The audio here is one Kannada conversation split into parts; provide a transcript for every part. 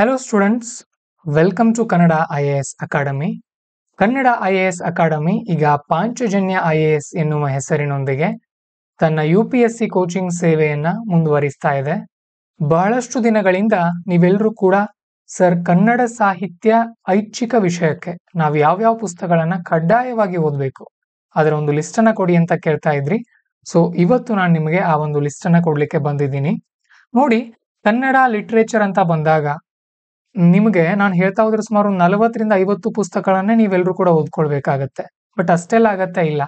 hello students welcome to Kannada I A S academy Kannada I A S academy ಈಗ ಪಾಂಚಜನ್ಯ ಐ ಎ ಎಸ್ ಎನ್ನುವ ಹೆಸರಿನೊಂದಿಗೆ ತನ್ನ U P S C coaching ಸೇವೆಯನ್ನ ಮುಂದುವರಿಸ್ತಾ ಇದೆ ಬಹಳಷ್ಟು ದಿನಗಳಿಂದ ನೀವೆಲ್ಲರೂ ಕೂಡ ಸರ್ ಕನ್ನಡ ಸಾಹಿತ್ಯ ಐಚ್ಛಿಕ ವಿಷಯಕ್ಕೆ ನಾವು ಯಾವ್ಯಾವ ಪುಸ್ತಕಗಳನ್ನ ಕಡ್ಡಾಯವಾಗಿ ಓದಬೇಕು ಅದರ ಒಂದು ಲಿಸ್ಟನ್ನ ಕೊಡಿ ಅಂತ ಕೇಳ್ತಾ ಇದ್ರಿ ಸೊ ಇವತ್ತು ನಾನು ನಿಮಗೆ ಆ ಒಂದು ಲಿಸ್ಟನ್ನು ಕೊಡ್ಲಿಕ್ಕೆ ಬಂದಿದ್ದೀನಿ ನೋಡಿ ಕನ್ನಡ ಲಿಟ್ರೇಚರ್ ಅಂತ ಬಂದಾಗ ನಿಮಗೆ ನಾನು ಹೇಳ್ತಾ ಹೋದ್ರೆ ಸುಮಾರು ನಲವತ್ತರಿಂದ ಐವತ್ತು ಪುಸ್ತಕಗಳನ್ನೇ ನೀವೆಲ್ಲರೂ ಕೂಡ ಓದ್ಕೊಳ್ಬೇಕಾಗತ್ತೆ ಬಟ್ ಅಷ್ಟೆಲ್ಲ ಆಗತ್ತೆ ಇಲ್ಲ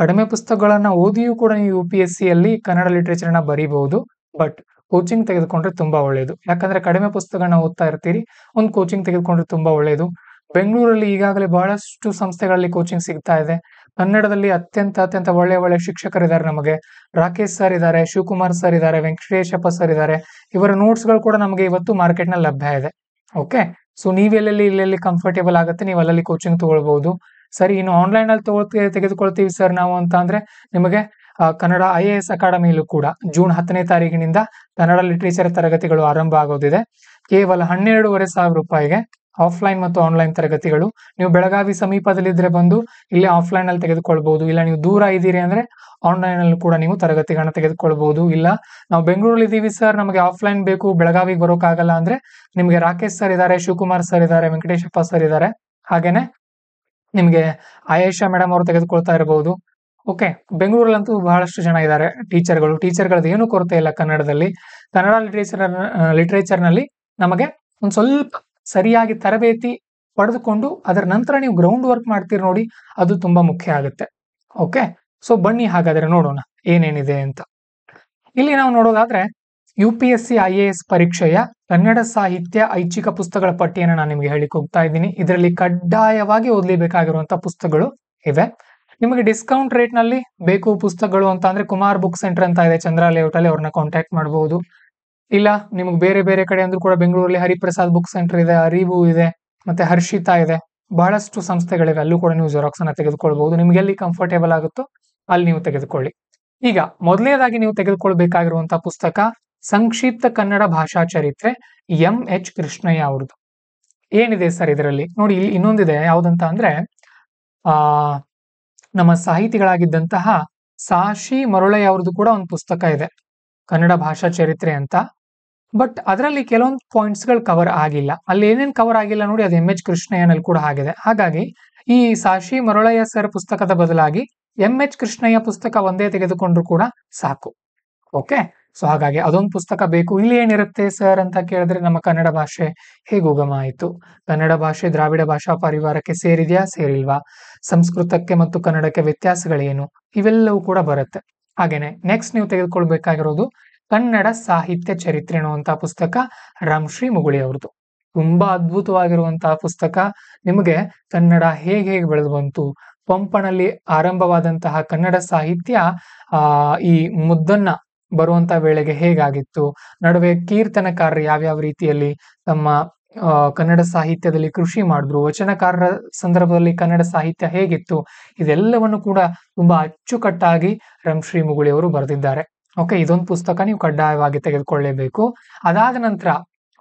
ಕಡಿಮೆ ಪುಸ್ತಕಗಳನ್ನ ಓದಿಯೂ ಕೂಡ ನೀವು ಯು ಪಿ ಎಸ್ ಸಿ ಅಲ್ಲಿ ಕನ್ನಡ ಲಿಟ್ರೇಚರ್ನ ಬರೀಬಹುದು ಬಟ್ ಕೋಚಿಂಗ್ ತೆಗೆದುಕೊಂಡ್ರೆ ತುಂಬಾ ಒಳ್ಳೇದು ಯಾಕಂದ್ರೆ ಕಡಿಮೆ ಪುಸ್ತಕಗಳನ್ನ ಓದ್ತಾ ಇರ್ತೀರಿ ಒಂದು ಕೋಚಿಂಗ್ ತೆಗೆದುಕೊಂಡ್ರೆ ತುಂಬಾ ಒಳ್ಳೇದು ಬೆಂಗಳೂರಲ್ಲಿ ಈಗಾಗಲೇ ಬಹಳಷ್ಟು ಸಂಸ್ಥೆಗಳಲ್ಲಿ ಕೋಚಿಂಗ್ ಸಿಗ್ತಾ ಇದೆ ಕನ್ನಡದಲ್ಲಿ ಅತ್ಯಂತ ಅತ್ಯಂತ ಒಳ್ಳೆ ಒಳ್ಳೆ ಶಿಕ್ಷಕರಿದ್ದಾರೆ ನಮಗೆ ರಾಕೇಶ್ ಸರ್ ಇದ್ದಾರೆ ಶಿವಕುಮಾರ್ ಸರ್ ಇದ್ದಾರೆ ವೆಂಕಟೇಶಪ್ಪ ಸರ್ ಇದ್ದಾರೆ ಇವರ ನೋಟ್ಸ್ಗಳು ಕೂಡ ನಮಗೆ ಇವತ್ತು ಮಾರ್ಕೆಟ್ ನಲ್ಲಿ ಲಭ್ಯ ಇದೆ ಓಕೆ ಸೊ ನೀವೆಲ್ಲೆಲ್ಲಿ ಇಲ್ಲೆಲ್ಲಿ ಕಂಫರ್ಟೇಬಲ್ ಆಗುತ್ತೆ ನೀವು ಅಲ್ಲಲ್ಲಿ ಕೋಚಿಂಗ್ ತೊಗೊಳ್ಬಹುದು ಸರಿ ಇನ್ನು ಆನ್ಲೈನ್ ಅಲ್ಲಿ ತಗೊಳ್ತೀವಿ ತೆಗೆದುಕೊಳ್ತೀವಿ ಸರ್ ನಾವು ಅಂತ ಅಂದ್ರೆ ನಿಮಗೆ ಕನ್ನಡ ಐ ಎ ಎಸ್ ಅಕಾಡೆಮಿಯಲ್ಲೂ ಕೂಡ ಜೂನ್ ಹತ್ತನೇ ತಾರೀಕಿನಿಂದ ಕನ್ನಡ ಲಿಟ್ರೇಚರ್ ತರಗತಿಗಳು ಆರಂಭ ಆಗೋದಿದೆ ಕೇವಲ ಹನ್ನೆರಡೂವರೆ ಸಾವಿರ ರೂಪಾಯಿಗೆ ಆಫ್ಲೈನ್ ಮತ್ತು ಆನ್ಲೈನ್ ತರಗತಿಗಳು ನೀವು ಬೆಳಗಾವಿ ಸಮೀಪದಲ್ಲಿದ್ದರೆ ಬಂದು ಇಲ್ಲೇ ಆಫ್ಲೈನ್ ಅಲ್ಲಿ ತೆಗೆದುಕೊಳ್ಬಹುದು ಇಲ್ಲ ನೀವು ದೂರ ಇದ್ದೀರಿ ಅಂದ್ರೆ ಆನ್ಲೈನ್ ಅಲ್ಲಿ ಕೂಡ ನೀವು ತರಗತಿಗಳನ್ನ ತೆಗೆದುಕೊಳ್ಬಹುದು ಇಲ್ಲ ನಾವು ಬೆಂಗಳೂರಲ್ಲಿ ಇದ್ದೀವಿ ಸರ್ ನಮಗೆ ಆಫ್ಲೈನ್ ಬೇಕು ಬೆಳಗಾವಿಗೆ ಬರೋಕ್ಕಾಗಲ್ಲ ಅಂದ್ರೆ ನಿಮಗೆ ರಾಕೇಶ್ ಸರ್ ಇದ್ದಾರೆ ಶಿವಕುಮಾರ್ ಸರ್ ಇದ್ದಾರೆ ವೆಂಕಟೇಶಪ್ಪ ಸರ್ ಇದ್ದಾರೆ ಹಾಗೇನೆ ನಿಮಗೆ ಆಯೇಷಾ ಮೇಡಮ್ ಅವರು ತೆಗೆದುಕೊಳ್ತಾ ಇರಬಹುದು ಓಕೆ ಬೆಂಗಳೂರಲ್ಲಂತೂ ಬಹಳಷ್ಟು ಜನ ಇದ್ದಾರೆ ಟೀಚರ್ಗಳು ಟೀಚರ್ಗಳದ್ದು ಏನು ಕೊರತೆ ಇಲ್ಲ ಕನ್ನಡದಲ್ಲಿ ಕನ್ನಡ ಲಿಟ್ರೇಚರ್ ಲಿಟ್ರೇಚರ್ನಲ್ಲಿ ನಮಗೆ ಒಂದು ಸ್ವಲ್ಪ ಸರಿಯಾಗಿ ತರಬೇತಿ ಪಡೆದುಕೊಂಡು ಅದರ ನಂತರ ನೀವು ಗ್ರೌಂಡ್ ವರ್ಕ್ ಮಾಡ್ತೀರಿ ನೋಡಿ ಅದು ತುಂಬಾ ಮುಖ್ಯ ಆಗುತ್ತೆ ಓಕೆ ಸೊ ಬನ್ನಿ ಹಾಗಾದ್ರೆ ನೋಡೋಣ ಏನೇನಿದೆ ಅಂತ ಇಲ್ಲಿ ನಾವು ನೋಡೋದಾದ್ರೆ U P S C I A S ಪರೀಕ್ಷೆಯ ಕನ್ನಡ ಸಾಹಿತ್ಯ ಐಚ್ಛಿಕ ಪುಸ್ತಕಗಳ ಪಟ್ಟಿಯನ್ನು ನಾನು ನಿಮ್ಗೆ ಹೇಳಿಕ್ ಹೋಗ್ತಾ ಇದ್ದೀನಿ ಇದರಲ್ಲಿ ಕಡ್ಡಾಯವಾಗಿ ಓದಲಿಬೇಕಾಗಿರುವಂತಹ ಪುಸ್ತಕಗಳು ಇವೆ ನಿಮಗೆ ಡಿಸ್ಕೌಂಟ್ ರೇಟ್ ನಲ್ಲಿ ಬೇಕು ಪುಸ್ತಕಗಳು ಅಂತ ಅಂದ್ರೆ ಕುಮಾರ್ ಬುಕ್ ಸೆಂಟರ್ ಅಂತ ಇದೆ ಚಂದ್ರ ಲೇಔಟ್ ಅಲ್ಲಿ ಅವ್ರನ್ನ ಕಾಂಟ್ಯಾಕ್ಟ್ ಮಾಡಬಹುದು ಇಲ್ಲ ನಿಮಗೆ ಬೇರೆ ಬೇರೆ ಕಡೆ ಅಂದ್ರೂ ಕೂಡ ಬೆಂಗಳೂರಲ್ಲಿ ಹರಿಪ್ರಸಾದ್ ಬುಕ್ ಸೆಂಟರ್ ಇದೆ ಅರಿವು ಇದೆ ಮತ್ತೆ ಹರ್ಷಿತಾ ಇದೆ ಬಹಳಷ್ಟು ಸಂಸ್ಥೆಗಳಿವೆ ಅಲ್ಲೂ ಕೂಡ ನೀವು ಜೆರಾಕ್ಸ್ ಅನ್ನ ತೆಗೆದುಕೊಳ್ಬಹುದು ನಿಮ್ಗೆ ಎಲ್ಲಿ ಕಂಫರ್ಟೇಬಲ್ ಆಗುತ್ತೋ ಅಲ್ಲಿ ನೀವು ತೆಗೆದುಕೊಳ್ಳಿ ಈಗ ಮೊದಲನೇದಾಗಿ ನೀವು ತೆಗೆದುಕೊಳ್ಬೇಕಾಗಿರುವಂತಹ ಪುಸ್ತಕ ಸಂಕ್ಷಿಪ್ತ ಕನ್ನಡ ಭಾಷಾ ಚರಿತ್ರೆ ಎಂ ಎಚ್ ಕೃಷ್ಣಯ್ಯ ಅವ್ರದ್ದು ಏನಿದೆ ಸರ್ ಇದರಲ್ಲಿ ನೋಡಿ ಇಲ್ಲಿ ಇನ್ನೊಂದಿದೆ ಯಾವುದಂತ ಅಂದ್ರೆ ಆ ನಮ್ಮ ಸಾಹಿತಿಗಳಾಗಿದ್ದಂತಹ ಸಾಶಿ ಮರುಳಯ್ಯ ಅವ್ರದ್ದು ಕೂಡ ಒಂದು ಪುಸ್ತಕ ಇದೆ ಕನ್ನಡ ಭಾಷಾ ಚರಿತ್ರೆ ಅಂತ ಬಟ್ ಅದರಲ್ಲಿ ಕೆಲವೊಂದು ಪಾಯಿಂಟ್ಸ್ ಗಳು ಕವರ್ ಆಗಿಲ್ಲ ಅಲ್ಲಿ ಏನೇನು ಕವರ್ ಆಗಿಲ್ಲ ನೋಡಿ ಅದು ಎಂ ಎಚ್ ಕೃಷ್ಣಯ್ಯನಲ್ಲಿ ಕೂಡ ಆಗಿದೆ ಹಾಗಾಗಿ ಈ ಸಾಶಿ ಮರುಳಯ್ಯ ಸರ್ ಪುಸ್ತಕದ ಬದಲಾಗಿ ಎಂ ಎಚ್ ಕೃಷ್ಣಯ್ಯ ಪುಸ್ತಕ ಒಂದೇ ತೆಗೆದುಕೊಂಡ್ರು ಕೂಡ ಸಾಕು ಓಕೆ ಸೊ ಹಾಗಾಗಿ ಅದೊಂದು ಪುಸ್ತಕ ಬೇಕು ಇಲ್ಲಿ ಏನಿರುತ್ತೆ ಸರ್ ಅಂತ ಕೇಳಿದ್ರೆ ನಮ್ಮ ಕನ್ನಡ ಭಾಷೆ ಉಗಮ ಆಯಿತು ಕನ್ನಡ ಭಾಷೆ ದ್ರಾವಿಡ ಭಾಷಾ ಪರಿವಾರಕ್ಕೆ ಸೇರಿದೆಯಾ ಸೇರಿಲ್ವಾ ಸಂಸ್ಕೃತಕ್ಕೆ ಮತ್ತು ಕನ್ನಡಕ್ಕೆ ವ್ಯತ್ಯಾಸಗಳೇನು ಇವೆಲ್ಲವೂ ಕೂಡ ಬರುತ್ತೆ ಹಾಗೇನೆ ನೆಕ್ಸ್ಟ್ ನೀವು ತೆಗೆದುಕೊಳ್ಬೇಕಾಗಿರೋದು ಕನ್ನಡ ಸಾಹಿತ್ಯ ಚರಿತ್ರೆ ಅನ್ನುವಂತಹ ಪುಸ್ತಕ ರಾಮಶ್ರೀ ಮುಗುಳಿ ಅವ್ರದ್ದು ತುಂಬಾ ಅದ್ಭುತವಾಗಿರುವಂತಹ ಪುಸ್ತಕ ನಿಮಗೆ ಕನ್ನಡ ಹೇಗೆ ಹೇಗೆ ಬೆಳೆದು ಬಂತು ಪಂಪನಲ್ಲಿ ಆರಂಭವಾದಂತಹ ಕನ್ನಡ ಸಾಹಿತ್ಯ ಆ ಈ ಮುದ್ದನ್ನ ಬರುವಂತ ವೇಳೆಗೆ ಹೇಗಾಗಿತ್ತು ನಡುವೆ ಕೀರ್ತನಕಾರರು ಯಾವ್ಯಾವ ರೀತಿಯಲ್ಲಿ ತಮ್ಮ ಕನ್ನಡ ಸಾಹಿತ್ಯದಲ್ಲಿ ಕೃಷಿ ಮಾಡಿದ್ರು ವಚನಕಾರರ ಸಂದರ್ಭದಲ್ಲಿ ಕನ್ನಡ ಸಾಹಿತ್ಯ ಹೇಗಿತ್ತು ಇದೆಲ್ಲವನ್ನು ಕೂಡ ತುಂಬಾ ಅಚ್ಚುಕಟ್ಟಾಗಿ ರಂಶ್ರೀ ಮುಗುಳಿಯವರು ಬರೆದಿದ್ದಾರೆ ಓಕೆ ಇದೊಂದು ಪುಸ್ತಕ ನೀವು ಕಡ್ಡಾಯವಾಗಿ ತೆಗೆದುಕೊಳ್ಳೇಬೇಕು ಅದಾದ ನಂತರ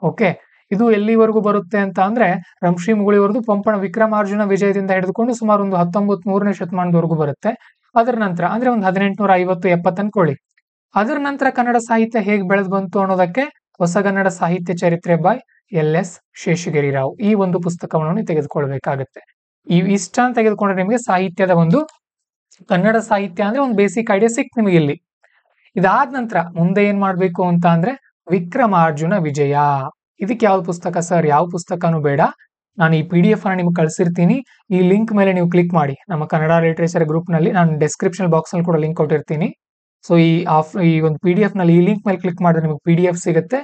ಓಕೆ ಇದು ಎಲ್ಲಿವರೆಗೂ ಬರುತ್ತೆ ಅಂತ ಅಂದ್ರೆ ರಂಶ್ರೀ ಮುಗುಳಿವರೆಗೂ ಪಂಪಣ ವಿಕ್ರಮಾರ್ಜುನ ವಿಜಯದಿಂದ ಹಿಡಿದುಕೊಂಡು ಸುಮಾರು ಒಂದು ಹತ್ತೊಂಬತ್ ಮೂರನೇ ಶತಮಾನದವರೆಗೂ ಬರುತ್ತೆ ಅದರ ನಂತರ ಅಂದ್ರೆ ಒಂದು ಹದಿನೆಂಟುನೂರ ಐವತ್ತು ಎಪ್ಪತ್ತು ಅನ್ಕೊಳ್ಳಿ ಅದರ ನಂತರ ಕನ್ನಡ ಸಾಹಿತ್ಯ ಹೇಗೆ ಬೆಳೆದು ಬಂತು ಅನ್ನೋದಕ್ಕೆ ಹೊಸಗನ್ನಡ ಸಾಹಿತ್ಯ ಚರಿತ್ರೆ by L S Sheshagiri Rao ಈ ಒಂದು ಪುಸ್ತಕವನ್ನು ನೀವು ತೆಗೆದುಕೊಳ್ಬೇಕಾಗತ್ತೆ ಈ ಇಷ್ಟ ತೆಗೆದುಕೊಂಡ್ರೆ ನಿಮಗೆ ಸಾಹಿತ್ಯದ ಒಂದು ಕನ್ನಡ ಸಾಹಿತ್ಯ ಅಂದ್ರೆ ಒಂದು ಬೇಸಿಕ್ ಐಡಿಯಾ ಸಿಕ್ ನಿಮಗೆ ಇಲ್ಲಿ ಇದಾದ ನಂತರ ಮುಂದೆ ಏನ್ ಮಾಡ್ಬೇಕು ಅಂತ ಅಂದ್ರೆ ವಿಕ್ರಮಾರ್ಜುನ ವಿಜಯ ಇದಕ್ಕೆ ಯಾವ ಪುಸ್ತಕ ಸರ್ ಯಾವ ಪುಸ್ತಕನೂ ಬೇಡ ನಾನು ಈ ಪಿ ಡಿ ಎಫ್ ಅನ್ನ ನಿಮ್ಗೆ ಕಳಿಸಿರ್ತೀನಿ ಈ ಲಿಂಕ್ ಮೇಲೆ ನೀವು ಕ್ಲಿಕ್ ಮಾಡಿ ನಮ್ಮ ಕನ್ನಡ ಲಿಟ್ರೇಚರ್ ಗ್ರೂಪ್ ನಲ್ಲಿ ನಾನು ಡಿಸ್ಕ್ರಿಪ್ಷನ್ ಬಾಕ್ಸ್ ನಲ್ಲಿ ಕೂಡ ಲಿಂಕ್ ಕೊಟ್ಟಿರ್ತೀನಿ ಸೊ ಈ ಆಫ್ ಈ ಒಂದು ಪಿ ಡಿ ಎಫ್ ನಲ್ಲಿ ಈ ಲಿಂಕ್ ಮೇಲೆ ಕ್ಲಿಕ್ ಮಾಡಿದ್ರೆ ನಿಮ್ಗೆ ಪಿ ಡಿ ಎಫ್ ಸಿಗುತ್ತೆ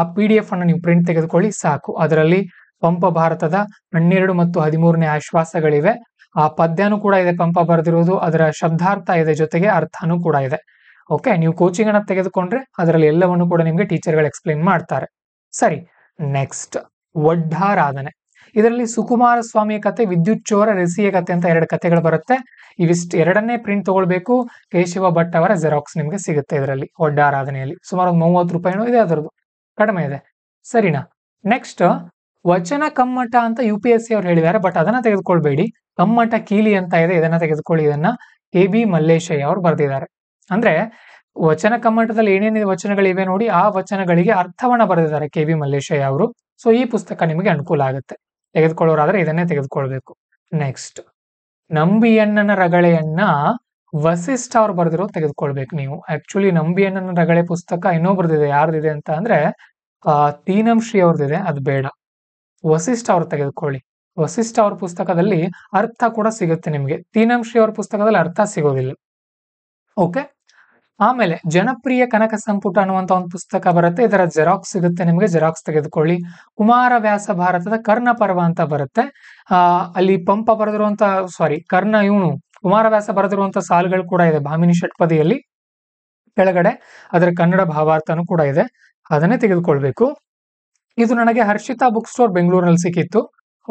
ಆ ಪಿ ಡಿ ಎಫ್ ಅನ್ನು ನೀವು ಪ್ರಿಂಟ್ ತೆಗೆದುಕೊಳ್ಳಿ ಸಾಕು ಅದರಲ್ಲಿ ಪಂಪ ಭಾರತದ ಹನ್ನೆರಡು ಮತ್ತು ಹದಿಮೂರನೇ ಆಶ್ವಾಸಗಳಿವೆ ಆ ಪದ್ಯನೂ ಕೂಡ ಇದೆ ಪಂಪ ಬರೆದಿರುವುದು ಅದರ ಶಬ್ದಾರ್ಥ ಇದೆ ಜೊತೆಗೆ ಅರ್ಥನೂ ಕೂಡ ಇದೆ ಓಕೆ ನೀವು ಕೋಚಿಂಗ್ ಅನ್ನ ತೆಗೆದುಕೊಂಡ್ರೆ ಅದರಲ್ಲಿ ಎಲ್ಲವನ್ನು ಕೂಡ ನಿಮಗೆ ಟೀಚರ್ಗಳು ಎಕ್ಸ್ಪ್ಲೈನ್ ಮಾಡ್ತಾರೆ ಸರಿ ನೆಕ್ಸ್ಟ್ ಒಡ್ಡಾರಾಧನೆ ಇದರಲ್ಲಿ ಸುಕುಮಾರ ಸ್ವಾಮಿಯ ಕತೆ ವಿದ್ಯುತ್ ಚೋರ ರೆಸಿಯ ಕತೆ ಅಂತ ಎರಡು ಕತೆಗಳು ಬರುತ್ತೆ ಇವಿಷ್ಟು ಎರಡನ್ನೇ ಪ್ರಿಂಟ್ ತಗೊಳ್ಬೇಕು ಕೇಶವ ಭಟ್ ಅವರ ಜೆರಾಕ್ಸ್ ನಿಮಗೆ ಸಿಗುತ್ತೆ ಇದರಲ್ಲಿ ಒಡ್ಡಾರಾಧನೆಯಲ್ಲಿ ಸುಮಾರು ಒಂದು ಮೂವತ್ತು ರೂಪಾಯಿನೂ ಇದೆ ಅದರದು ಕಡಿಮೆ ಇದೆ ಸರಿನಾ ನೆಕ್ಸ್ಟ್ ವಚನ ಕಮ್ಮಟ ಅಂತ ಯು ಪಿ ಎಸ್ ಸಿ ಅವ್ರು ಹೇಳಿದ್ದಾರೆ ಬಟ್ ಅದನ್ನ ತೆಗೆದುಕೊಳ್ಬೇಡಿ ಕಮ್ಮಟ ಕೀಲಿ ಅಂತ ಇದೆ ಇದನ್ನ ತೆಗೆದುಕೊಳ್ಳಿ ಇದನ್ನ ಎ ಬಿ ಮಲ್ಲೇಶಯ್ಯ ಅವರು ಬರೆದಿದ್ದಾರೆ ಅಂದ್ರೆ ವಚನ ಕಮ್ಮಟದಲ್ಲಿ ಏನೇನು ವಚನಗಳಿವೆ ನೋಡಿ ಆ ವಚನಗಳಿಗೆ ಅರ್ಥವನ್ನ ಬರೆದಿದ್ದಾರೆ ಕೆ ವಿ ಮಲ್ಲೇಶಯ್ಯ ಅವರು ಸೊ ಈ ಪುಸ್ತಕ ನಿಮಗೆ ಅನುಕೂಲ ಆಗುತ್ತೆ ತೆಗೆದುಕೊಳ್ಳೋರಾದ್ರೆ ಇದನ್ನೇ ತೆಗೆದುಕೊಳ್ಬೇಕು ನೆಕ್ಸ್ಟ್ ನಂಬಿಯಣ್ಣನ ರಗಳೆಯನ್ನ ವಸಿಷ್ಠ ಅವ್ರು ಬರೆದಿರೋ ತೆಗೆದುಕೊಳ್ಬೇಕು ನೀವು ಆಕ್ಚುಲಿ ನಂಬಿಯಣ್ಣನ ರಗಳೆ ಪುಸ್ತಕ ಇನ್ನೂ ಬರೆದಿದೆ ಯಾರ್ದಿದೆ ಅಂತ ಅಂದ್ರೆ ಆ ತೀನಂ ಶ್ರೀ ಅವ್ರದ್ದಿದೆ ಅದು ಬೇಡ ವಸಿಷ್ಠ ಅವ್ರು ತೆಗೆದುಕೊಳ್ಳಿ ವಸಿಷ್ಠ ಅವ್ರ ಪುಸ್ತಕದಲ್ಲಿ ಅರ್ಥ ಕೂಡ ಸಿಗುತ್ತೆ ನಿಮಗೆ ತೀನಂ ಶ್ರೀ ಅವ್ರ ಪುಸ್ತಕದಲ್ಲಿ ಅರ್ಥ ಸಿಗೋದಿಲ್ಲ ಓಕೆ ಆಮೇಲೆ ಜನಪ್ರಿಯ ಕನಕ ಸಂಪುಟ ಅನ್ನುವಂತ ಒಂದು ಪುಸ್ತಕ ಬರುತ್ತೆ ಇದರ ಜೆರಾಕ್ಸ್ ಸಿಗುತ್ತೆ ನಿಮಗೆ ಜೆರಾಕ್ಸ್ ತೆಗೆದುಕೊಳ್ಳಿ ಕುಮಾರ ವ್ಯಾಸ ಭಾರತದ ಕರ್ಣ ಪರ್ವ ಅಂತ ಬರುತ್ತೆ ಆ ಅಲ್ಲಿ ಪಂಪ ಬರೆದಿರುವಂತಹ ಸಾರಿ ಕರ್ಣ ಇವನು ಕುಮಾರವ್ಯಾಸ ಬರೆದಿರುವಂತಹ ಸಾಲುಗಳು ಕೂಡ ಇದೆ ಭಾಮಿನಿ ಷಟ್ಪದಿಯಲ್ಲಿ ಕೆಳಗಡೆ ಅದರ ಕನ್ನಡ ಭಾವಾರ್ಥನೂ ಕೂಡ ಇದೆ ಅದನ್ನೇ ತೆಗೆದುಕೊಳ್ಬೇಕು ಇದು ನನಗೆ ಹರ್ಷಿತಾ ಬುಕ್ ಸ್ಟೋರ್ ಬೆಂಗಳೂರಿನಲ್ಲಿ ಸಿಕ್ಕಿತ್ತು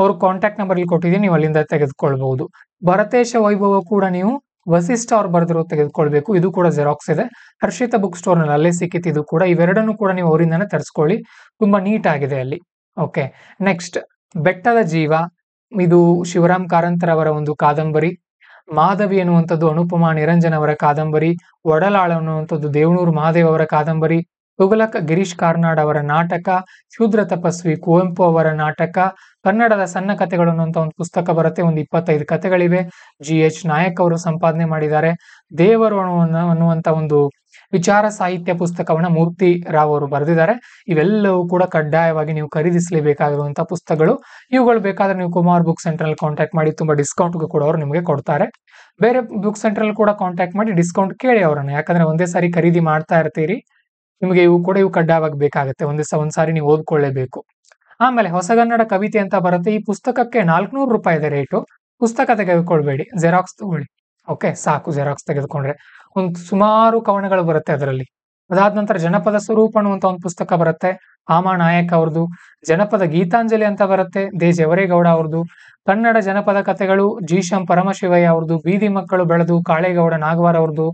ಅವ್ರ ಕಾಂಟ್ಯಾಕ್ಟ್ ನಂಬರ್ ಇಲ್ಲಿ ಕೊಟ್ಟಿದ್ದೀನಿ ನೀವು ಅಲ್ಲಿಂದ ತೆಗೆದುಕೊಳ್ಬಹುದು ಭರತೇಶ ವೈಭವ ಕೂಡ ನೀವು ವಸಿಷ್ಠ ಅವ್ರು ಬರೆದಿರೋ ತೆಗೆದುಕೊಳ್ಬೇಕು ಇದು ಕೂಡ ಜೆರಾಕ್ಸ್ ಇದೆ ಹರ್ಷಿತ ಬುಕ್ ಸ್ಟೋರ್ ನಲ್ಲಿ ಅಲ್ಲೇ ಸಿಕ್ಕಿತ್ತು ಇದು ಕೂಡ ಇವೆರಡನ್ನು ಕೂಡ ನೀವು ಅವರಿಂದಾನೆ ತರಿಸ್ಕೊಳ್ಳಿ ತುಂಬಾ ನೀಟ್ ಆಗಿದೆ ಅಲ್ಲಿ ಓಕೆ ನೆಕ್ಸ್ಟ್ ಬೆಟ್ಟದ ಜೀವ ಇದು ಶಿವರಾಮ್ ಕಾರಂತರ ಅವರ ಒಂದು ಕಾದಂಬರಿ ಮಾಧವಿ ಎನ್ನುವಂಥದ್ದು ಅನುಪಮಾ ನಿರಂಜನ್ ಅವರ ಕಾದಂಬರಿ ಒಡಲಾಳ ಅನ್ನುವಂಥದ್ದು ದೇವನೂರು ಮಹಾದೇವ್ ಅವರ ಕಾದಂಬರಿ ತುಗಲಕ ಗಿರೀಶ್ ಕಾರ್ನಾಡ್ ಅವರ ನಾಟಕ ಶೂದ್ರ ತಪಸ್ವಿ ಕುವೆಂಪು ಅವರ ನಾಟಕ ಕನ್ನಡದ ಸಣ್ಣ ಕಥೆಗಳು ಅಂತ ಒಂದು ಪುಸ್ತಕ ಬರುತ್ತೆ ಒಂದು ಇಪ್ಪತ್ತೈದು ಕಥೆಗಳಿವೆ ಜಿ ಎಚ್ ನಾಯಕ್ ಅವರು ಸಂಪಾದನೆ ಮಾಡಿದ್ದಾರೆ ದೇವರು ಅನ್ನುವಂತ ಒಂದು ವಿಚಾರ ಸಾಹಿತ್ಯ ಪುಸ್ತಕವನ್ನ ಮೂರ್ತಿ ರಾವ್ ಅವರು ಬರೆದಿದ್ದಾರೆ ಇವೆಲ್ಲವೂ ಕೂಡ ಕಡ್ಡಾಯವಾಗಿ ನೀವು ಖರೀದಿಸಲೇಬೇಕಾಗಿರುವಂತಹ ಪುಸ್ತಕಗಳು ಇವುಗಳು ಬೇಕಾದ್ರೆ ನೀವು ಕುಮಾರ್ ಬುಕ್ ಸೆಂಟರ್ ಅಲ್ಲಿ ಕಾಂಟ್ಯಾಕ್ಟ್ ಮಾಡಿ ತುಂಬಾ ಡಿಸ್ಕೌಂಟ್ ಕೂಡ ಅವರು ನಿಮಗೆ ಕೊಡ್ತಾರೆ ಬೇರೆ ಬುಕ್ ಸೆಂಟರ್ ಅಲ್ಲಿ ಕೂಡ ಕಾಂಟ್ಯಾಕ್ಟ್ ಮಾಡಿ ಡಿಸ್ಕೌಂಟ್ ಕೇಳಿ ಅವರನ್ನು ಯಾಕಂದ್ರೆ ಒಂದೇ ಸಾರಿ ಖರೀದಿ ಮಾಡ್ತಾ ಇರ್ತೀರಿ ನಿಮಗೆ ಇವು ಕೂಡ ಇವು ಕಡ್ಡಾಯವಾಗಿ ಬೇಕಾಗುತ್ತೆ ಒಂದು ಒಂದ್ಸಾರಿ ನೀವು ಓದ್ಕೊಳ್ಳೇಬೇಕು ಆಮೇಲೆ ಹೊಸಗನ್ನಡ ಕವಿತೆ ಅಂತ ಬರುತ್ತೆ ಈ ಪುಸ್ತಕಕ್ಕೆ ನಾಲ್ಕುನೂರು ರೂಪಾಯಿ ಇದೆ ರೇಟು ಪುಸ್ತಕ ತೆಗೆದುಕೊಳ್ಬೇಡಿ ಜೆರಾಕ್ಸ್ ತಗೊಳ್ಳಿ ಓಕೆ ಸಾಕು ಜೆರಾಕ್ಸ್ ತೆಗೆದುಕೊಂಡ್ರೆ ಒಂದು ಸುಮಾರು ಕವನಗಳು ಬರುತ್ತೆ ಅದರಲ್ಲಿ ಅದಾದ ನಂತರ ಜನಪದ ಸ್ವರೂಪ ಅಂತ ಒಂದು ಪುಸ್ತಕ ಬರುತ್ತೆ ಆಮಾ ನಾಯಕ್ ಅವ್ರದ್ದು ಜನಪದ ಗೀತಾಂಜಲಿ ಅಂತ ಬರುತ್ತೆ ದೇ ಜವರೇಗೌಡ ಅವ್ರದ್ದು ಕನ್ನಡ ಜನಪದ ಕಥೆಗಳು ಜೀಶಂ ಪರಮಶಿವಯ್ಯ ಅವ್ರದ್ದು ಬೀದಿ ಮಕ್ಕಳು ಬೆಳೆದು ಕಾಳೇಗೌಡ ನಾಗವಾರ ಅವ್ರದ್ದು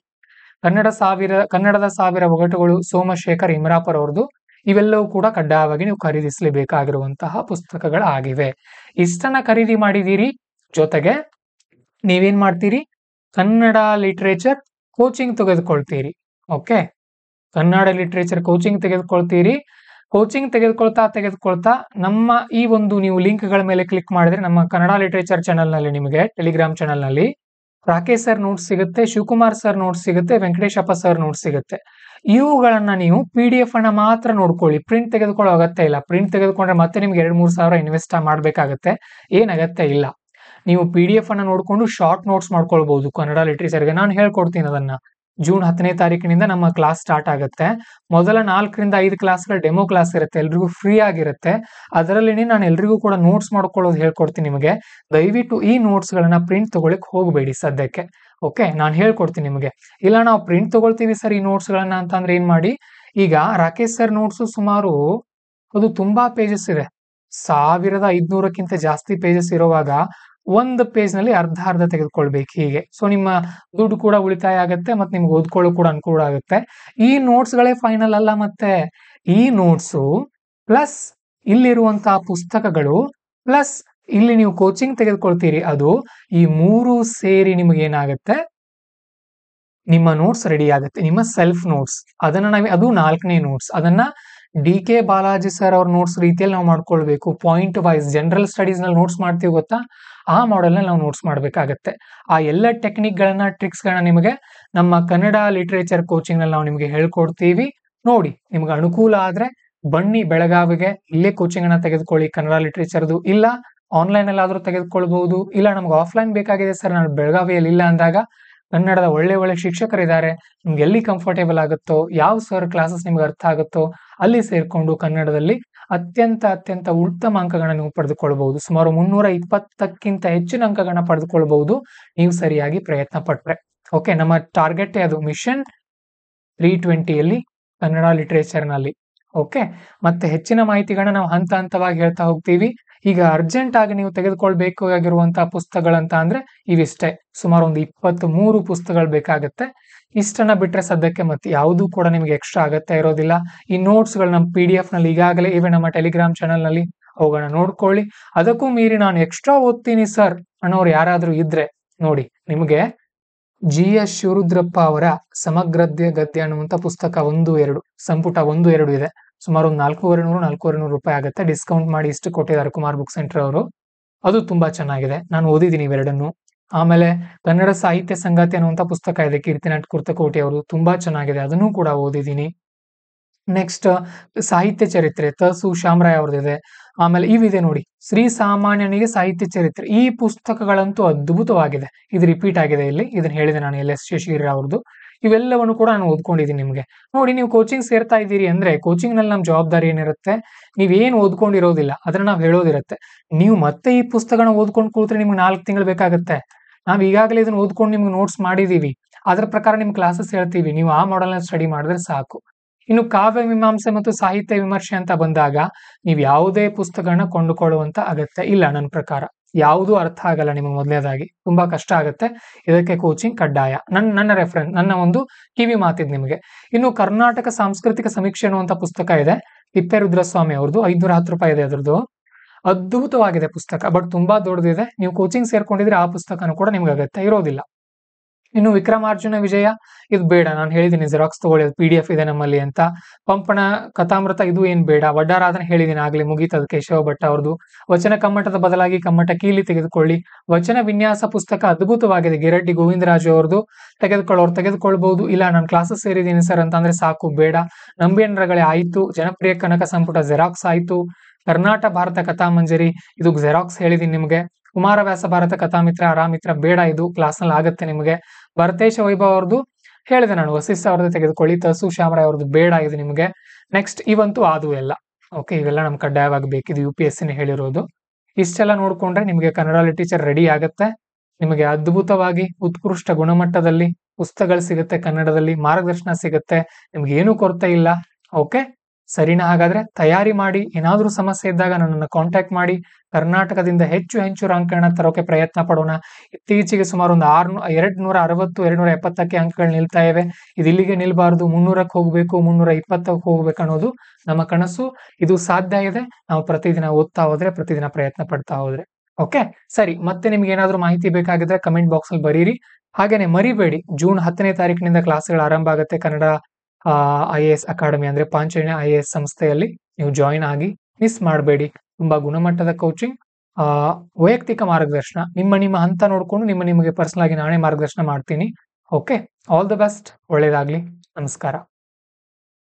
ಕನ್ನಡ ಸಾವಿರ ಕನ್ನಡದ ಸಾವಿರ ಒಗಟುಗಳು ಸೋಮಶೇಖರ್ ಇಮ್ರಾಪರ್ ಅವ್ರದ್ದು ಇವೆಲ್ಲವೂ ಕೂಡ ಕಡ್ಡಾಯವಾಗಿ ನೀವು ಖರೀದಿಸಲೇಬೇಕಾಗಿರುವಂತಹ ಪುಸ್ತಕಗಳಾಗಿವೆ ಇಷ್ಟನ್ನ ಖರೀದಿ ಮಾಡಿದೀರಿ ಜೊತೆಗೆ ನೀವೇನ್ ಮಾಡ್ತೀರಿ ಕನ್ನಡ ಲಿಟ್ರೇಚರ್ ಕೋಚಿಂಗ್ ತೆಗೆದುಕೊಳ್ತೀರಿ ಓಕೆ ಕನ್ನಡ ಲಿಟ್ರೇಚರ್ ಕೋಚಿಂಗ್ ತೆಗೆದುಕೊಳ್ತೀರಿ ಕೋಚಿಂಗ್ ತೆಗೆದುಕೊಳ್ತಾ ತೆಗೆದುಕೊಳ್ತಾ ನಮ್ಮ ಈ ಒಂದು ನೀವು ಲಿಂಕ್ಗಳ ಮೇಲೆ ಕ್ಲಿಕ್ ಮಾಡಿದ್ರೆ ನಮ್ಮ ಕನ್ನಡ ಲಿಟ್ರೇಚರ್ ಚಾನಲ್ನಲ್ಲಿ ನಿಮಗೆ ಟೆಲಿಗ್ರಾಮ್ ಚಾನಲ್ನಲ್ಲಿ ರಾಕೇಶ್ ಸರ್ ನೋಟ್ಸ್ ಸಿಗುತ್ತೆ ಶಿವಕುಮಾರ್ ಸರ್ ನೋಟ್ಸ್ ಸಿಗುತ್ತೆ ವೆಂಕಟೇಶಪ್ಪ ಸರ್ ನೋಟ್ಸ್ ಸಿಗುತ್ತೆ ಇವುಗಳನ್ನ ನೀವು ಪಿ ಡಿ ಎಫ್ ಅನ್ನ ಮಾತ್ರ ನೋಡ್ಕೊಳ್ಳಿ ಪ್ರಿಂಟ್ ತೆಗೆದುಕೊಳ್ಳೋ ಅಗತ್ಯ ಇಲ್ಲ ಪ್ರಿಂಟ್ ತೆಗೆದುಕೊಂಡ್ರೆ ಮತ್ತೆ ನಿಮ್ಗೆ ಎರಡು ಮೂರು ಸಾವಿರ ಇನ್ವೆಸ್ಟ್ ಮಾಡಬೇಕಾಗತ್ತೆ ಏನ್ ಅಗತ್ಯ ಇಲ್ಲ ನೀವು ಪಿ ಡಿ ಎಫ್ ಅನ್ನ ನೋಡಿಕೊಂಡು ಶಾರ್ಟ್ ನೋಟ್ಸ್ ಮಾಡ್ಕೊಳ್ಬಹುದು ಕನ್ನಡ ಲಿಟ್ರೇಚರ್ಗೆ ನಾನು ಹೇಳ್ಕೊಡ್ತೀನಿ ಅದನ್ನ ಜೂನ್ ಹತ್ತನೇ ತಾರೀಕಿನಿಂದ ನಮ್ಮ ಕ್ಲಾಸ್ ಸ್ಟಾರ್ಟ್ ಆಗುತ್ತೆ ಮೊದಲ ನಾಲ್ಕರಿಂದ ಐದು ಕ್ಲಾಸ್ಗಳ ಡೆಮೋ ಕ್ಲಾಸ್ ಇರುತ್ತೆ ಎಲ್ರಿಗೂ ಫ್ರೀ ಆಗಿರುತ್ತೆ ಅದರಲ್ಲಿ ನಾನು ಎಲ್ರಿಗೂ ಕೂಡ ನೋಟ್ಸ್ ಮಾಡ್ಕೊಳ್ಳೋದು ಹೇಳ್ಕೊಡ್ತೀನಿ ನಿಮಗೆ ದಯವಿಟ್ಟು ಈ ನೋಟ್ಸ್ಗಳನ್ನ ಪ್ರಿಂಟ್ ತಗೊಳಕ್ ಹೋಗಬೇಡಿ ಸದ್ಯಕ್ಕೆ ಓಕೆ ನಾನು ಹೇಳ್ಕೊಡ್ತೀನಿ ನಿಮಗೆ ಇಲ್ಲ ನಾವು ಪ್ರಿಂಟ್ ತಗೊಳ್ತೀವಿ ಸರ್ ಈ ನೋಟ್ಸ್ಗಳನ್ನ ಅಂತಂದ್ರೆ ಏನ್ ಮಾಡಿ ಈಗ ರಾಕೇಶ್ ಸರ್ ನೋಟ್ಸು ಸುಮಾರು ಅದು ತುಂಬಾ ಪೇಜಸ್ ಇದೆ ಸಾವಿರದ ಐದ್ನೂರಕ್ಕಿಂತ ಜಾಸ್ತಿ ಪೇಜಸ್ ಇರುವಾಗ ಒಂದು ಪೇಜ್ ನಲ್ಲಿ ಅರ್ಧ ಅರ್ಧ ತೆಗೆದುಕೊಳ್ಬೇಕು ಹೀಗೆ ಸೊ ನಿಮ್ಮ ದುಡ್ಡು ಕೂಡ ಉಳಿತಾಯ ಆಗುತ್ತೆ ಮತ್ತೆ ನಿಮ್ಗೆ ಓದ್ಕೊಳ್ಳೋ ಕೂಡ ಅನುಕೂಲ ಆಗುತ್ತೆ ಈ ನೋಟ್ಸ್ ಗಳೇ ಫೈನಲ್ ಅಲ್ಲ ಮತ್ತೆ ಈ ನೋಟ್ಸು ಪ್ಲಸ್ ಇಲ್ಲಿರುವಂತಹ ಪುಸ್ತಕಗಳು ಪ್ಲಸ್ ಇಲ್ಲಿ ನೀವು ಕೋಚಿಂಗ್ ತೆಗೆದುಕೊಳ್ತೀರಿ ಅದು ಈ ಮೂರು ಸೇರಿ ನಿಮಗೆ ಏನಾಗುತ್ತೆ ನಿಮ್ಮ ನೋಟ್ಸ್ ರೆಡಿ ಆಗುತ್ತೆ ನಿಮ್ಮ ಸೆಲ್ಫ್ ನೋಟ್ಸ್ ಅದನ್ನ ನಾವೇ ಅದು ನಾಲ್ಕನೇ ನೋಟ್ಸ್ ಅದನ್ನ ಡಿ ಕೆ ಬಾಲಾಜಿ ಸರ್ ಅವ್ರ ನೋಟ್ಸ್ ರೀತಿಯಲ್ಲಿ ನಾವು ಮಾಡ್ಕೊಳ್ಬೇಕು ಪಾಯಿಂಟ್ ವೈಸ್ ಜನರಲ್ ಸ್ಟಡೀಸ್ ನಲ್ಲಿ ನೋಟ್ಸ್ ಮಾಡ್ತೀವಿ ಗೊತ್ತಾ ಆ ಮಾಡೆಲ್ನ ನಾವು ನೋಟ್ಸ್ ಮಾಡಬೇಕಾಗತ್ತೆ ಆ ಎಲ್ಲ ಟೆಕ್ನಿಕ್ಗಳನ್ನು ಟ್ರಿಕ್ಸ್ಗಳನ್ನ ನಿಮಗೆ ನಮ್ಮ ಕನ್ನಡ ಲಿಟ್ರೇಚರ್ ಕೋಚಿಂಗ್ನಲ್ಲಿ ನಾವು ನಿಮಗೆ ಹೇಳ್ಕೊಡ್ತೀವಿ ನೋಡಿ ನಿಮ್ಗೆ ಅನುಕೂಲ ಆದರೆ ಬನ್ನಿ ಬೆಳಗಾವಿಗೆ ಇಲ್ಲೇ ಕೋಚಿಂಗನ್ನು ತೆಗೆದುಕೊಳ್ಳಿ ಕನ್ನಡ ಲಿಟ್ರೇಚರ್ದು ಇಲ್ಲ ಆನ್ಲೈನ್ ಆದ್ರೂ ತೆಗೆದುಕೊಳ್ಬಹುದು ಇಲ್ಲ ನಮ್ಗೆ ಆಫ್ಲೈನ್ ಬೇಕಾಗಿದೆ ಸರ್ ನಾನು ಬೆಳಗಾವಿಯಲ್ಲಿ ಇಲ್ಲ ಅಂದಾಗ ಕನ್ನಡದ ಒಳ್ಳೆ ಒಳ್ಳೆ ಶಿಕ್ಷಕರಿದ್ದಾರೆ ನಿಮ್ಗೆ ಎಲ್ಲಿ ಕಂಫರ್ಟೇಬಲ್ ಆಗುತ್ತೋ ಯಾವ ಸರ್ ಕ್ಲಾಸಸ್ ನಿಮ್ಗೆ ಅರ್ಥ ಆಗುತ್ತೋ ಅಲ್ಲಿ ಸೇರಿಕೊಂಡು ಕನ್ನಡದಲ್ಲಿ ಅತ್ಯಂತ ಅತ್ಯಂತ ಉತ್ತಮ ಅಂಕಗಳನ್ನ ನೀವು ಪಡೆದುಕೊಳ್ಳಬಹುದು ಸುಮಾರು ಮುನ್ನೂರ ಇಪ್ಪತ್ತಕ್ಕಿಂತ ಹೆಚ್ಚಿನ ಅಂಕಗಳನ್ನ ಪಡೆದುಕೊಳ್ಳಬಹುದು ನೀವು ಸರಿಯಾಗಿ ಪ್ರಯತ್ನ ಪಟ್ರೆ ಓಕೆ ನಮ್ಮ ಟಾರ್ಗೆಟ್ ಅದು ಮಿಷನ್ ತ್ರೀ ಟ್ವೆಂಟಿಯಲ್ಲಿ ಕನ್ನಡ ಲಿಟ್ರೇಚರ್ನಲ್ಲಿ ಓಕೆ ಮತ್ತೆ ಹೆಚ್ಚಿನ ಮಾಹಿತಿಗಳನ್ನ ನಾವು ಹಂತ ಹಂತವಾಗಿ ಹೇಳ್ತಾ ಹೋಗ್ತೀವಿ ಈಗ ಅರ್ಜೆಂಟ್ ಆಗಿ ನೀವು ತೆಗೆದುಕೊಳ್ಬೇಕಾಗಿರುವಂತಹ ಪುಸ್ತಕಗಳಂತ ಅಂದ್ರೆ ಇವಿಷ್ಟೇ ಸುಮಾರು ಒಂದು ಇಪ್ಪತ್ತ್ ಮೂರು ಪುಸ್ತಕಗಳು ಬೇಕಾಗುತ್ತೆ ಇಷ್ಟನ್ನ ಬಿಟ್ರೆ ಸದ್ಯಕ್ಕೆ ಮತ್ತೆ ಯಾವುದೂ ಕೂಡ ನಿಮಗೆ ಎಕ್ಸ್ಟ್ರಾ ಆಗತ್ತೆ ಇರೋದಿಲ್ಲ ಈ ನೋಟ್ಸ್ ಗಳು ನಮ್ಮ ಪಿ ಡಿ ಎಫ್ ನಲ್ಲಿ ಈಗಾಗಲೇ ಇವೆ ನಮ್ಮ ಟೆಲಿಗ್ರಾಮ್ ಚಾನಲ್ ನಲ್ಲಿ ಅವುಗಳನ್ನ ನೋಡ್ಕೊಳ್ಳಿ ಅದಕ್ಕೂ ಮೀರಿ ನಾನು ಎಕ್ಸ್ಟ್ರಾ ಓದ್ತೀನಿ ಸರ್ ಅನ್ನೋರು ಯಾರಾದ್ರೂ ಇದ್ರೆ ನೋಡಿ ನಿಮಗೆ ಜಿ ಎಸ್ ಶಿವರುದ್ರಪ್ಪ ಅವರ ಸಮಗ್ರದ್ಯ ಗದ್ಯ ಅನ್ನುವಂತ ಪುಸ್ತಕ ಒಂದು ಎರಡು ಸಂಪುಟ ಒಂದು ಎರಡು ಇದೆ ಸುಮಾರು ಒಂದು ನಾಲ್ಕೂವರೆ ನೂರು ನಾಲ್ಕೂವರೆ ನೂರು ರೂಪಾಯಿ ಆಗುತ್ತೆ ಡಿಸ್ಕೌಂಟ್ ಮಾಡಿ ಇಷ್ಟು ಕೊಟ್ಟಿದ್ದಾರೆ ಕುಮಾರ್ ಬುಕ್ ಸೆಂಟರ್ ಅವರು ಅದು ತುಂಬಾ ಚೆನ್ನಾಗಿದೆ ನಾನು ಓದಿದ್ದೀನಿ ಇವೆರಡನ್ನು ಆಮೇಲೆ ಕನ್ನಡ ಸಾಹಿತ್ಯ ಸಂಗಾತಿ ಅನ್ನುವಂಥ ಪುಸ್ತಕ ಇದೆ ಕೀರ್ತಿನಾಟ್ ಕುರ್ತಕೋಟಿ ಅವರು ತುಂಬಾ ಚೆನ್ನಾಗಿದೆ ಅದನ್ನು ಕೂಡ ಓದಿದ್ದೀನಿ ನೆಕ್ಸ್ಟ್ ಸಾಹಿತ್ಯ ಚರಿತ್ರೆ ತಸು ಶ್ಯಾಮರಾಯ್ ಅವ್ರದ್ದಿದೆ ಆಮೇಲೆ ಇವಿದೆ ನೋಡಿ ಶ್ರೀ ಸಾಮಾನ್ಯನಿಗೆ ಸಾಹಿತ್ಯ ಚರಿತ್ರೆ ಈ ಪುಸ್ತಕಗಳಂತೂ ಅದ್ಭುತವಾಗಿದೆ ಇದು ರಿಪೀಟ್ ಆಗಿದೆ ಇಲ್ಲಿ ಇದನ್ನ ಹೇಳಿದೆ ನಾನು ಎಲ್ ಎಸ್ ಶೇಷಗಿರಿ ಅವ್ರದ್ದು ಇವೆಲ್ಲವನ್ನು ಕೂಡ ನಾನು ಓದ್ಕೊಂಡಿದ್ದೀನಿ ನಿಮಗೆ ನೋಡಿ ನೀವು ಕೋಚಿಂಗ್ ಸೇರ್ತಾ ಇದ್ದೀರಿ ಅಂದ್ರೆ ಕೋಚಿಂಗ್ ನಲ್ಲಿ ನಮ್ಮ ಜವಾಬ್ದಾರಿ ಏನಿರುತ್ತೆ ನೀವೇನು ಓದ್ಕೊಂಡಿರೋದಿಲ್ಲ ಅದನ್ನ ನಾವು ಹೇಳೋದಿರುತ್ತೆ ನೀವು ಮತ್ತೆ ಈ ಪುಸ್ತಕನ ಓದ್ಕೊಂಡು ಕೂತ್ರೆ ನಿಮ್ಗೆ ನಾಲ್ಕು ತಿಂಗಳು ಬೇಕಾಗುತ್ತೆ ನಾವು ಈಗಾಗಲೇ ಇದನ್ನ ಓದ್ಕೊಂಡು ನಿಮ್ಗೆ ನೋಟ್ಸ್ ಮಾಡಿದೀವಿ ಅದರ ಪ್ರಕಾರ ನಿಮ್ ಕ್ಲಾಸಸ್ ಹೇಳ್ತೀವಿ ನೀವು ಆ ಮಾಡಲ್ನ ಸ್ಟಡಿ ಮಾಡಿದ್ರೆ ಸಾಕು ಇನ್ನು ಕಾವ್ಯ ಮೀಮಾಂಸೆ ಮತ್ತು ಸಾಹಿತ್ಯ ವಿಮರ್ಶೆ ಅಂತ ಬಂದಾಗ ನೀವು ಯಾವುದೇ ಪುಸ್ತಕಗಳನ್ನ ಕೊಂಡುಕೊಳ್ಳುವಂತ ಅಗತ್ಯ ಇಲ್ಲ ನನ್ನ ಪ್ರಕಾರ ಯಾವುದೂ ಅರ್ಥ ಆಗಲ್ಲ ನಿಮಗೆ ಮೊದಲೇದಾಗಿ ತುಂಬಾ ಕಷ್ಟ ಆಗುತ್ತೆ ಇದಕ್ಕೆ ಕೋಚಿಂಗ್ ಕಡ್ಡಾಯ ನನ್ನ ನನ್ನ ರೆಫರೆನ್ಸ್ ನನ್ನ ಒಂದು ಕಿವಿ ಮಾತಿದ್ ನಿಮಗೆ ಇನ್ನು ಕರ್ನಾಟಕ ಸಾಂಸ್ಕೃತಿಕ ಸಮೀಕ್ಷೆ ಅನ್ನುವಂಥ ಪುಸ್ತಕ ಇದೆ ತಿಪ್ಪೇರುದ್ರಸ್ವಾಮಿ ಅವ್ರದ್ದು ಐದು ಹತ್ತು ರೂಪಾಯಿ ಇದೆ ಅದರದ್ದು ಅದ್ಭುತವಾಗಿದೆ ಪುಸ್ತಕ ಬಟ್ ತುಂಬಾ ದೊಡ್ಡದಿದೆ ನೀವು ಕೋಚಿಂಗ್ ಸೇರ್ಕೊಂಡಿದ್ರೆ ಆ ಪುಸ್ತಕನೂ ಕೂಡ ನಿಮ್ಗೆ ಅಗತ್ಯ ಇರೋದಿಲ್ಲ ಇನ್ನು ವಿಕ್ರಮಾರ್ಜುನ ವಿಜಯ ಇದು ಬೇಡ ನಾನು ಹೇಳಿದ್ದೀನಿ ಜೆರಾಕ್ಸ್ ತಗೊಳ್ಳಿ ಪಿ ಡಿ ಎಫ್ ಇದೆ ನಮ್ಮಲ್ಲಿ ಅಂತ ಪಂಪಣ ಕಥಾಮೃತ ಇದು ಏನ್ ಬೇಡ ವಡ್ಡಾರಾಧನೆ ಹೇಳಿದ್ದೀನಿ ಆಗ್ಲಿ ಅದಕ್ಕೆ ಕೇಶವ ಭಟ್ಟ ಅವ್ರದ್ದು ವಚನ ಕಮ್ಮಟದ ಬದಲಾಗಿ ಕಮ್ಮಟ ಕೀಲಿ ತೆಗೆದುಕೊಳ್ಳಿ ವಚನ ವಿನ್ಯಾಸ ಪುಸ್ತಕ ಅದ್ಭುತವಾಗಿದೆ ಗಿರಡ್ಡಿ ಗೋವಿಂದರಾಜು ಅವ್ರದ್ದು ತೆಗೆದುಕೊಳ್ಳೋರು ತೆಗೆದುಕೊಳ್ಬಹುದು ಇಲ್ಲ ನಾನು ಕ್ಲಾಸಸ್ ಸೇರಿದ್ದೀನಿ ಸರ್ ಅಂತ ಅಂದ್ರೆ ಸಾಕು ಬೇಡ ನಂಬಿಯನ್ರಗಳೇ ಆಯ್ತು ಜನಪ್ರಿಯ ಕನಕ ಸಂಪುಟ ಜೆರಾಕ್ಸ್ ಆಯ್ತು ಕರ್ನಾಟಕ ಭಾರತ ಕಥಾಮಂಜರಿ ಇದು ಜೆರಾಕ್ಸ್ ಹೇಳಿದೀನಿ ನಿಮಗೆ ಕುಮಾರವ್ಯಾಸ ಭಾರತ ಕಥಾಮಿತ್ರ ಆರಾಮಿತ್ರ ಬೇಡ ಇದು ಕ್ಲಾಸ್ ನಲ್ಲಿ ಆಗುತ್ತೆ ನಿಮಗೆ ಭರತೇಶ ವೈಭವ್ ಅವ್ರದ್ದು ಹೇಳಿದೆ ನಾನು ವಸಿಷ್ಠ ಅವ್ರದ್ದು ತೆಗೆದುಕೊಳ್ಳಿ ತಸು ಶ್ಯಾಮರಾಯ್ ಅವ್ರದ್ದು ಬೇಡ ಇದು ನಿಮಗೆ ನೆಕ್ಸ್ಟ್ ಇವಂತೂ ಅದು ಎಲ್ಲ ಓಕೆ ಇವೆಲ್ಲ ನಮ್ಗೆ ಕಡ್ಡಾಯವಾಗಿ ಬೇಕಿದು ಯು ಪಿ ಎಸ್ ಹೇಳಿರೋದು ಇಷ್ಟೆಲ್ಲ ನೋಡ್ಕೊಂಡ್ರೆ ನಿಮಗೆ ಕನ್ನಡ ಟೀಚರ್ ರೆಡಿ ಆಗುತ್ತೆ ನಿಮಗೆ ಅದ್ಭುತವಾಗಿ ಉತ್ಕೃಷ್ಟ ಗುಣಮಟ್ಟದಲ್ಲಿ ಪುಸ್ತಕಗಳು ಸಿಗುತ್ತೆ ಕನ್ನಡದಲ್ಲಿ ಮಾರ್ಗದರ್ಶನ ಸಿಗುತ್ತೆ ನಿಮ್ಗೆ ಏನೂ ಕೊರತೆ ಇಲ್ಲ ಓಕೆ ಸರಿನಾ ಹಾಗಾದ್ರೆ ತಯಾರಿ ಮಾಡಿ ಏನಾದರೂ ಸಮಸ್ಯೆ ಇದ್ದಾಗ ನನ್ನನ್ನು ಕಾಂಟ್ಯಾಕ್ಟ್ ಮಾಡಿ ಕರ್ನಾಟಕದಿಂದ ಹೆಚ್ಚು ಹೆಚ್ಚು ಅಂಕಗಳನ್ನ ತರೋಕೆ ಪ್ರಯತ್ನ ಪಡೋಣ ಇತ್ತೀಚೆಗೆ ಸುಮಾರು ಒಂದು ಆರ್ನೂ ಎರಡ್ ನೂರ ಅರವತ್ತು ಎರಡ್ ನೂರ ಎಪ್ಪತ್ತಕ್ಕೆ ಅಂಕಗಳು ನಿಲ್ತಾ ಇವೆ ಇದು ಇಲ್ಲಿಗೆ ನಿಲ್ಬಾರ್ದು ಮುನ್ನೂರಕ್ಕೆ ಹೋಗಬೇಕು ಮುನ್ನೂರ ಇಪ್ಪತ್ತಕ್ಕೆ ಹೋಗ್ಬೇಕು ಅನ್ನೋದು ನಮ್ಮ ಕನಸು ಇದು ಸಾಧ್ಯ ಇದೆ ನಾವು ಪ್ರತಿದಿನ ಓದ್ತಾ ಹೋದ್ರೆ ಪ್ರತಿದಿನ ಪ್ರಯತ್ನ ಪಡ್ತಾ ಹೋದ್ರೆ ಓಕೆ ಸರಿ ಮತ್ತೆ ನಿಮ್ಗೆ ಏನಾದರೂ ಮಾಹಿತಿ ಬೇಕಾಗಿದ್ರೆ ಕಮೆಂಟ್ ಬಾಕ್ಸ್ ಅಲ್ಲಿ ಬರೀರಿ ಹಾಗೇನೆ ಮರಿಬೇಡಿ ಜೂನ್ ಹತ್ತನೇ ತಾರೀಕಿನಿಂದ ಕ್ಲಾಸ್ಗಳು ಆರಂಭ ಆಗುತ್ತೆ Kannada I A S academy ಅಂದ್ರೆ ಪಾಂಚೇಣ ಐ ಎ ಎಸ್ ಸಂಸ್ಥೆಯಲ್ಲಿ ನೀವು ಜಾಯಿನ್ ಆಗಿ ಮಿಸ್ ಮಾಡಬೇಡಿ ತುಂಬಾ ಗುಣಮಟ್ಟದ ಕೋಚಿಂಗ್ ವೈಯಕ್ತಿಕ ಮಾರ್ಗದರ್ಶನ ನಿಮ್ಮ ನಿಮ್ಮ ಹಂತ ನೋಡಿಕೊಂಡು ನಿಮ್ಮ ನಿಮಗೆ ಪರ್ಸನಲ್ ಆಗಿ ನಾನೇ ಮಾರ್ಗದರ್ಶನ ಮಾಡ್ತೀನಿ ಓಕೆ ಆಲ್ ದ ಬೆಸ್ಟ್ ಒಳ್ಳೇದಾಗ್ಲಿ ನಮಸ್ಕಾರ